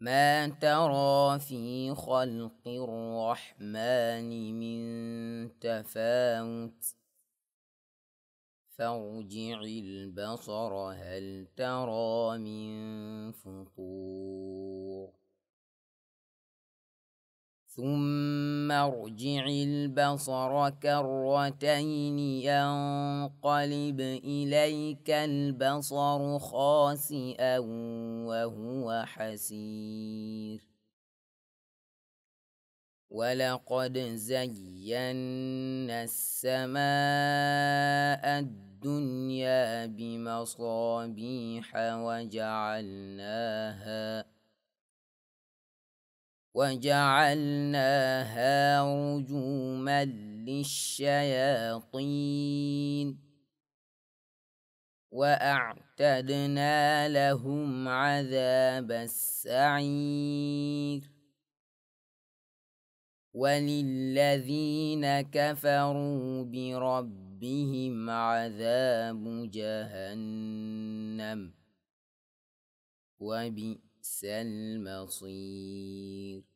ما ترى في خلق الرحمن من تفاوت فارجع البصر هل ترى من مرجع البصر كرتين ينقلب إليك البصر خاسئا وهو حسير ولقد زينا السماء الدنيا بمصابيح وجعلناها وجعلناها رجوما للشياطين واعتدنا لهم عذاب السعير وللذين كفروا بربهم عذاب جهنم وبئس المصير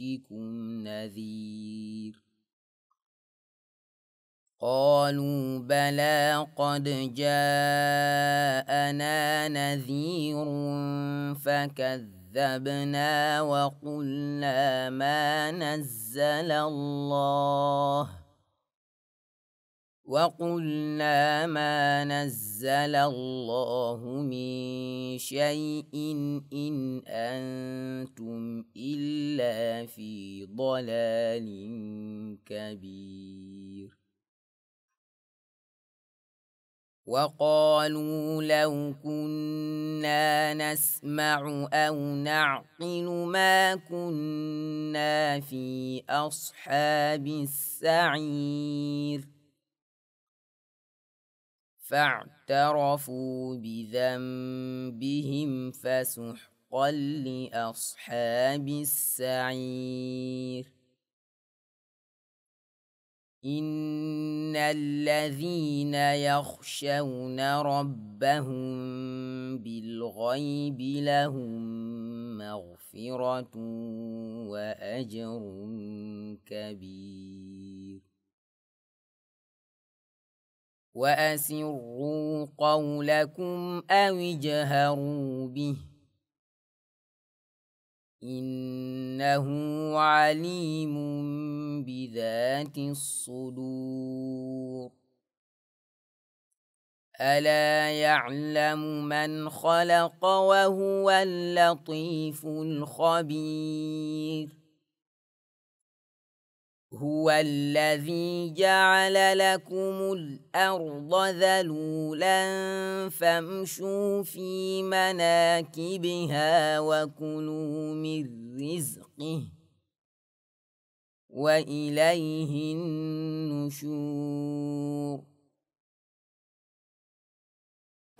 ياتيكم نذير قالوا بلى قد جاءنا نذير فكذبنا وقلنا ما نزل الله وقلنا ما نزل الله من شيء إن أنتم إلا في ضلال كبير وقالوا لو كنا نسمع أو نعقل ما كنا في أصحاب السعير فاعترفوا بذنبهم فسحقا لأصحاب السعير إن الذين يخشون ربهم بالغيب لهم مغفرة وأجر كبير وأسروا قولكم أو اجهروا به إنه عليم بذات الصدور ألا يعلم من خلق وهو اللطيف الخبير هو الذي جعل لكم الأرض ذلولا فامشوا في مناكبها وكلوا من رزقه وإليه النشور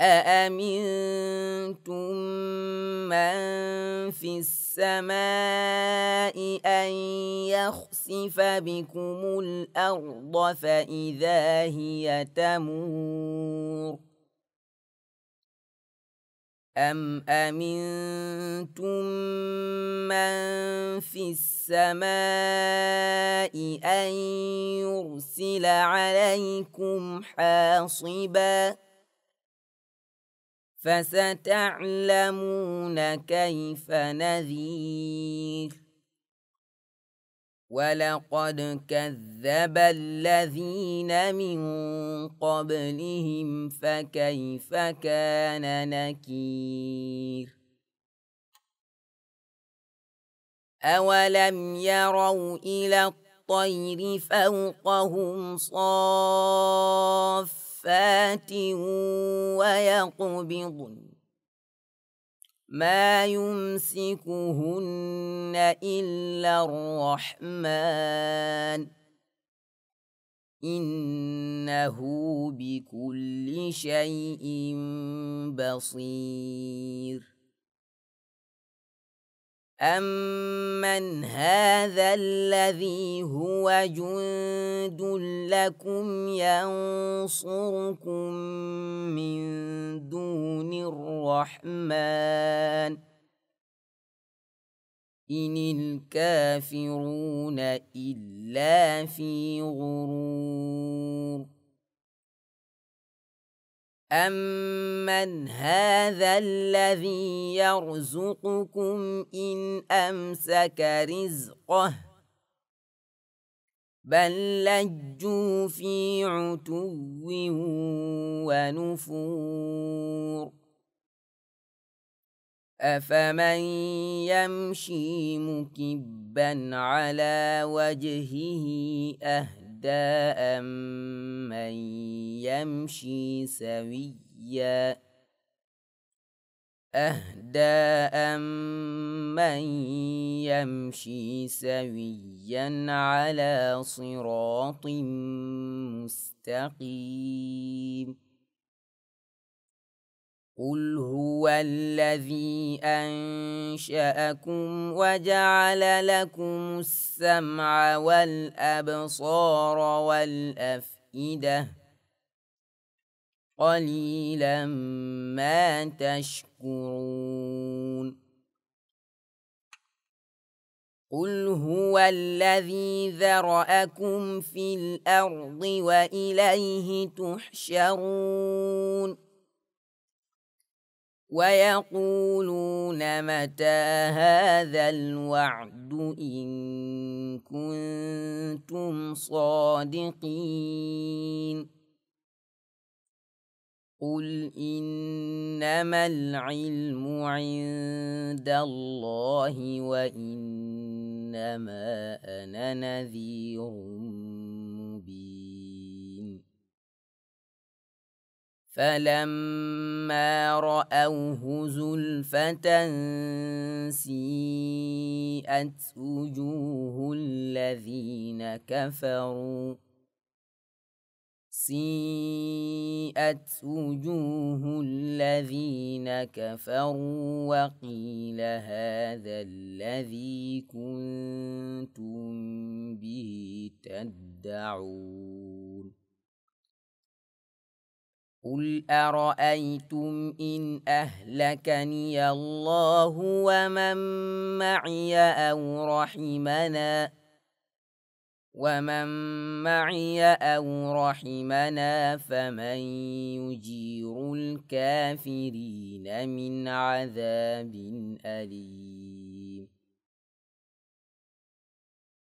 أأمنتم من في السماء أن يخسف بكم الأرض فإذا هي تمور أم أمنتم من في السماء أن يرسل عليكم حاصباً فستعلمون كيف نذير ولقد كذب الذين من قبلهم فكيف كان نكير أولم يروا إلى الطير فوقهم صاف صفات ويقبضن ما يمسكهن إلا الرحمن إنه بكل شيء بصير أمن هذا الذي هو جند لكم ينصركم من دون الرحمن إن الكافرون إلا في غرور أمن هذا الذي يرزقكم إن أمسك رزقه بل لجوا في عتو ونفور أفمن يمشي مكبا على وجهه أهل أهداء من يمشي سويا أهداء من يمشي سويا على صراط مستقيم قل هو الذي أنشأكم وجعل لكم السمع والأبصار والأفئدة قليلا ما تشكرون قل هو الذي ذرأكم في الأرض وإليه تحشرون ويقولون متى هذا الوعد إن كنتم صادقين قل إنما العلم عند الله وإنما أنا نذير فلما رأوه زلفة سيئت وجوه الذين كفروا سيئت وجوه الذين كفروا وقيل هذا الذي كنتم به تدعون قل أرأيتم إن أهلكني الله ومن معي أو رحمنا ومن معي أو رحمنا فمن يجير الكافرين من عذاب أليم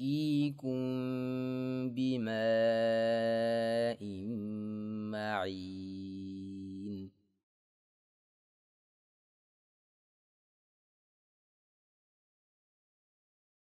ياتيكم بماء